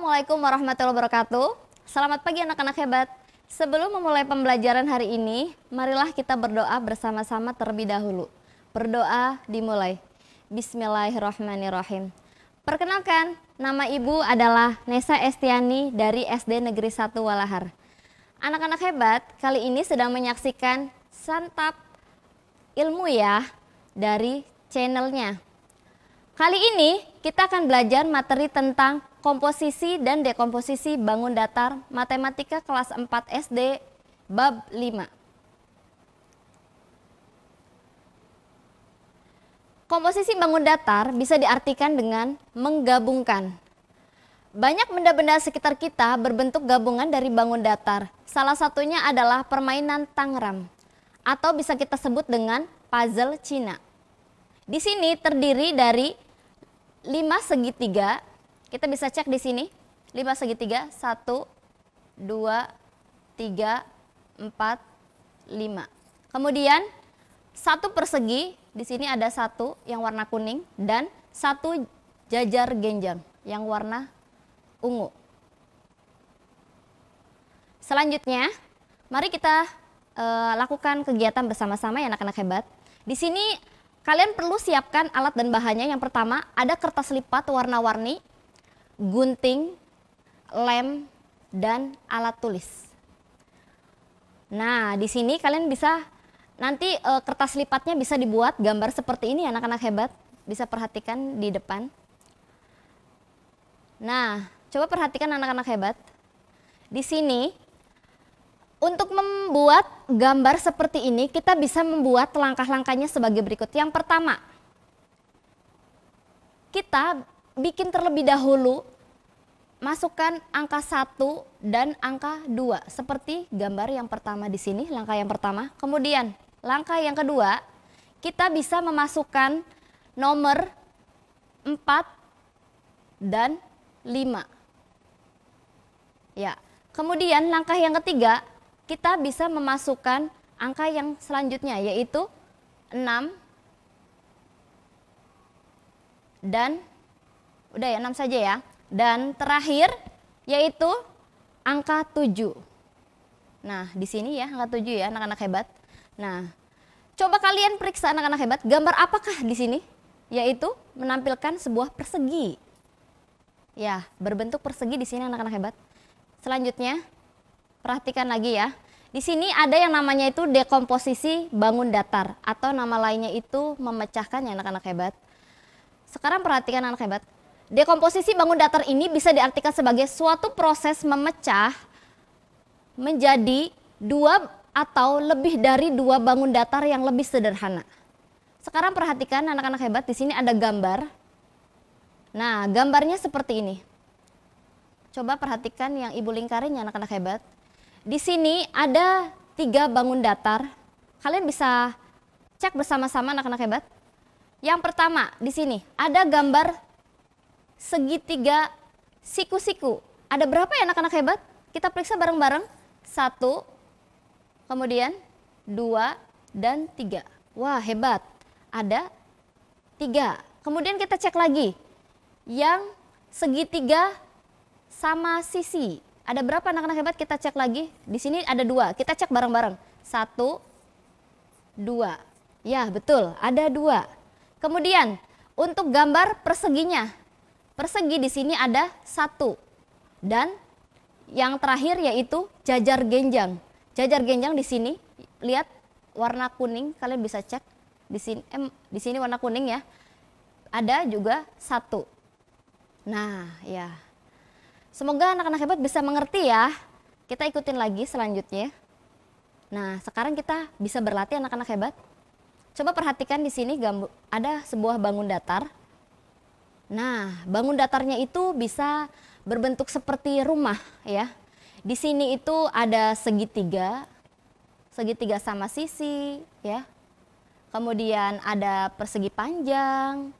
Assalamualaikum warahmatullahi wabarakatuh. Selamat pagi anak-anak hebat. Sebelum memulai pembelajaran hari ini, marilah kita berdoa bersama-sama terlebih dahulu. Berdoa dimulai. Bismillahirrahmanirrahim. Perkenalkan, nama Ibu adalah Nesa Estiani dari SD Negeri 1 Walahar. Anak-anak hebat, kali ini sedang menyaksikan santap ilmu ya dari channelnya. Kali ini kita akan belajar materi tentang Komposisi dan dekomposisi bangun datar Matematika kelas 4 SD bab 5. Komposisi bangun datar bisa diartikan dengan menggabungkan. Banyak benda-benda sekitar kita berbentuk gabungan dari bangun datar. Salah satunya adalah permainan tangram atau bisa kita sebut dengan puzzle Cina. Di sini terdiri dari 5 segitiga kita bisa cek di sini. 5 segitiga 1 2 3 4 5. Kemudian satu persegi di sini ada satu yang warna kuning dan satu jajar genjang yang warna ungu. Selanjutnya, mari kita e, lakukan kegiatan bersama-sama ya anak-anak hebat. Di sini kalian perlu siapkan alat dan bahannya. Yang pertama, ada kertas lipat warna-warni gunting, lem, dan alat tulis. Nah, di sini kalian bisa nanti e, kertas lipatnya bisa dibuat gambar seperti ini anak-anak hebat, bisa perhatikan di depan. Nah, coba perhatikan anak-anak hebat. Di sini untuk membuat gambar seperti ini kita bisa membuat langkah-langkahnya sebagai berikut. Yang pertama, kita bikin terlebih dahulu masukkan angka 1 dan angka 2 seperti gambar yang pertama di sini, langkah yang pertama. Kemudian langkah yang kedua, kita bisa memasukkan nomor 4 dan 5. Ya. Kemudian langkah yang ketiga, kita bisa memasukkan angka yang selanjutnya yaitu 6 dan udah ya 6 saja ya. Dan terakhir yaitu angka 7. Nah, di sini ya angka 7 ya anak-anak hebat. Nah, coba kalian periksa anak-anak hebat, gambar apakah di sini? Yaitu menampilkan sebuah persegi. Ya, berbentuk persegi di sini anak-anak hebat. Selanjutnya, perhatikan lagi ya. Di sini ada yang namanya itu dekomposisi bangun datar atau nama lainnya itu memecahkan ya anak-anak hebat. Sekarang perhatikan anak hebat, Dekomposisi bangun datar ini bisa diartikan sebagai suatu proses memecah menjadi dua atau lebih dari dua bangun datar yang lebih sederhana. Sekarang perhatikan anak-anak hebat di sini ada gambar. Nah, gambarnya seperti ini. Coba perhatikan yang ibu lingkarinya anak-anak hebat. Di sini ada tiga bangun datar. Kalian bisa cek bersama-sama anak-anak hebat. Yang pertama di sini ada gambar segitiga siku-siku. Ada berapa ya anak-anak hebat? Kita periksa bareng-bareng. Satu, kemudian dua, dan tiga. Wah hebat, ada tiga. Kemudian kita cek lagi. Yang segitiga sama sisi. Ada berapa anak-anak hebat? Kita cek lagi. Di sini ada dua. Kita cek bareng-bareng. Satu, dua. Ya betul, ada dua. Kemudian untuk gambar perseginya, Persegi di sini ada satu. Dan yang terakhir yaitu jajar genjang. Jajar genjang di sini, lihat warna kuning, kalian bisa cek di sini eh, di sini warna kuning ya. Ada juga satu. Nah, ya. Semoga anak-anak hebat bisa mengerti ya. Kita ikutin lagi selanjutnya. Nah, sekarang kita bisa berlatih anak-anak hebat. Coba perhatikan di sini ada sebuah bangun datar Nah, bangun datarnya itu bisa berbentuk seperti rumah ya. Di sini itu ada segitiga, segitiga sama sisi ya. Kemudian ada persegi panjang,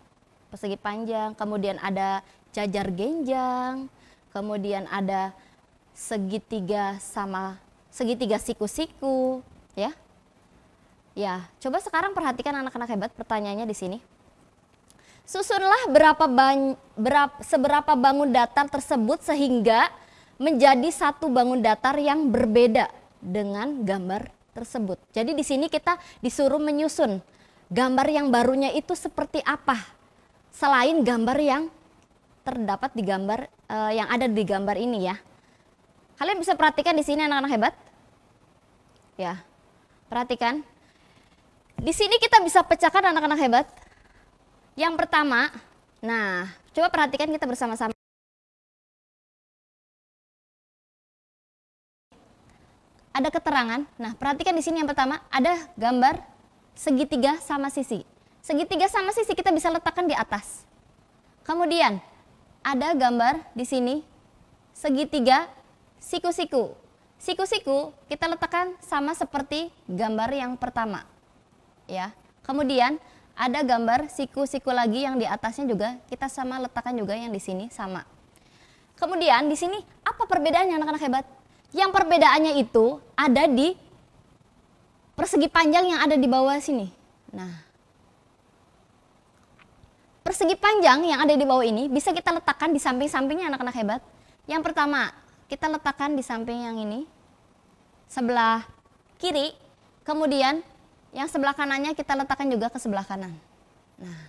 persegi panjang, kemudian ada jajar genjang, kemudian ada segitiga sama segitiga siku-siku ya. Ya, coba sekarang perhatikan anak-anak hebat pertanyaannya di sini. Susunlah berapa bang, berap, seberapa bangun datar tersebut sehingga menjadi satu bangun datar yang berbeda dengan gambar tersebut. Jadi di sini kita disuruh menyusun gambar yang barunya itu seperti apa selain gambar yang terdapat di gambar uh, yang ada di gambar ini ya. Kalian bisa perhatikan di sini anak-anak hebat. Ya. Perhatikan. Di sini kita bisa pecahkan anak-anak hebat yang pertama, nah coba perhatikan kita bersama-sama. Ada keterangan. Nah, perhatikan di sini yang pertama ada gambar segitiga sama sisi. Segitiga sama sisi kita bisa letakkan di atas. Kemudian ada gambar di sini segitiga siku-siku. Siku-siku kita letakkan sama seperti gambar yang pertama. Ya. Kemudian ada gambar siku-siku lagi yang di atasnya juga kita sama letakkan juga yang di sini sama. Kemudian di sini apa perbedaannya anak-anak hebat? Yang perbedaannya itu ada di persegi panjang yang ada di bawah sini. Nah, persegi panjang yang ada di bawah ini bisa kita letakkan di samping-sampingnya anak-anak hebat. Yang pertama, kita letakkan di samping yang ini sebelah kiri, kemudian yang sebelah kanannya kita letakkan juga ke sebelah kanan. Nah,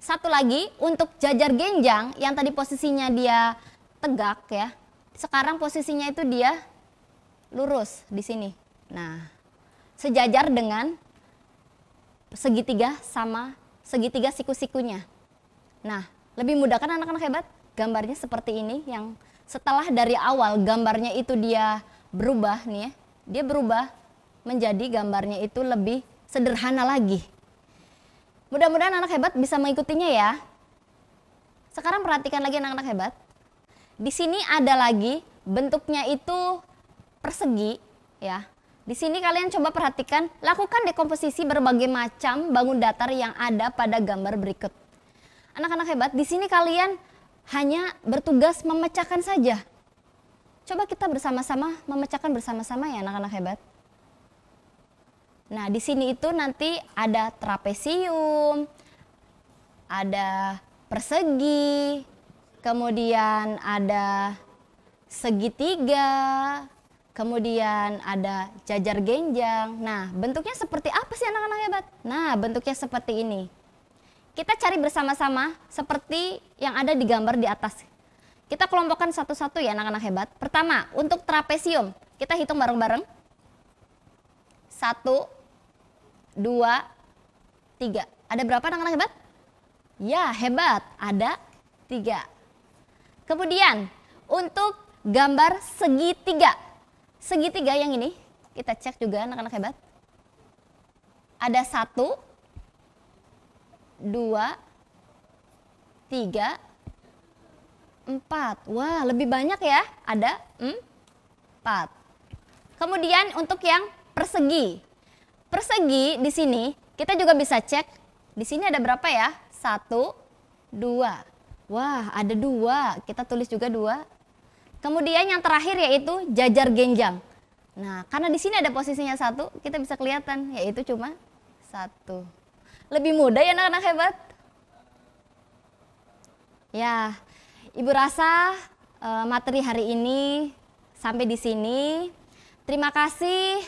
satu lagi untuk jajar genjang yang tadi posisinya dia tegak ya. Sekarang posisinya itu dia lurus di sini. Nah, sejajar dengan segitiga sama segitiga siku-sikunya. Nah, lebih mudah kan anak-anak hebat? Gambarnya seperti ini yang setelah dari awal gambarnya itu dia berubah nih ya. Dia berubah menjadi gambarnya itu lebih sederhana lagi. Mudah-mudahan anak hebat bisa mengikutinya ya. Sekarang perhatikan lagi anak-anak hebat. Di sini ada lagi bentuknya itu persegi ya. Di sini kalian coba perhatikan, lakukan dekomposisi berbagai macam bangun datar yang ada pada gambar berikut. Anak-anak hebat, di sini kalian hanya bertugas memecahkan saja. Coba kita bersama-sama memecahkan bersama-sama ya anak-anak hebat. Nah, di sini itu nanti ada trapesium, ada persegi, kemudian ada segitiga, kemudian ada jajar genjang. Nah, bentuknya seperti apa sih anak-anak hebat? Nah, bentuknya seperti ini. Kita cari bersama-sama seperti yang ada di gambar di atas. Kita kelompokkan satu-satu ya anak-anak hebat. Pertama, untuk trapesium, kita hitung bareng-bareng. Satu, dua, tiga. Ada berapa anak-anak hebat? Ya, hebat. Ada tiga. Kemudian, untuk gambar segitiga. Segitiga yang ini, kita cek juga anak-anak hebat. Ada satu, dua, tiga, empat. Wah, lebih banyak ya. Ada empat. Kemudian untuk yang persegi persegi di sini kita juga bisa cek di sini ada berapa ya? Satu, dua. Wah, ada dua. Kita tulis juga dua. Kemudian yang terakhir yaitu jajar genjang. Nah, karena di sini ada posisinya satu, kita bisa kelihatan yaitu cuma satu. Lebih mudah ya anak-anak hebat. Ya, Ibu rasa eh, materi hari ini sampai di sini. Terima kasih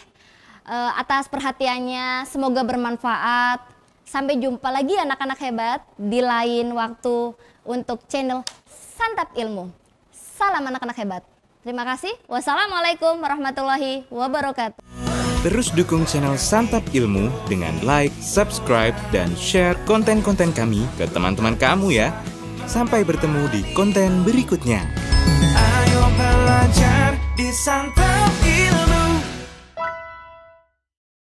uh, atas perhatiannya. Semoga bermanfaat. Sampai jumpa lagi anak-anak hebat di lain waktu untuk channel Santap Ilmu. Salam anak-anak hebat. Terima kasih. Wassalamualaikum warahmatullahi wabarakatuh. Terus dukung channel Santap Ilmu dengan like, subscribe, dan share konten-konten kami ke teman-teman kamu ya. Sampai bertemu di konten berikutnya. Ayo belajar di Santap Ilmu.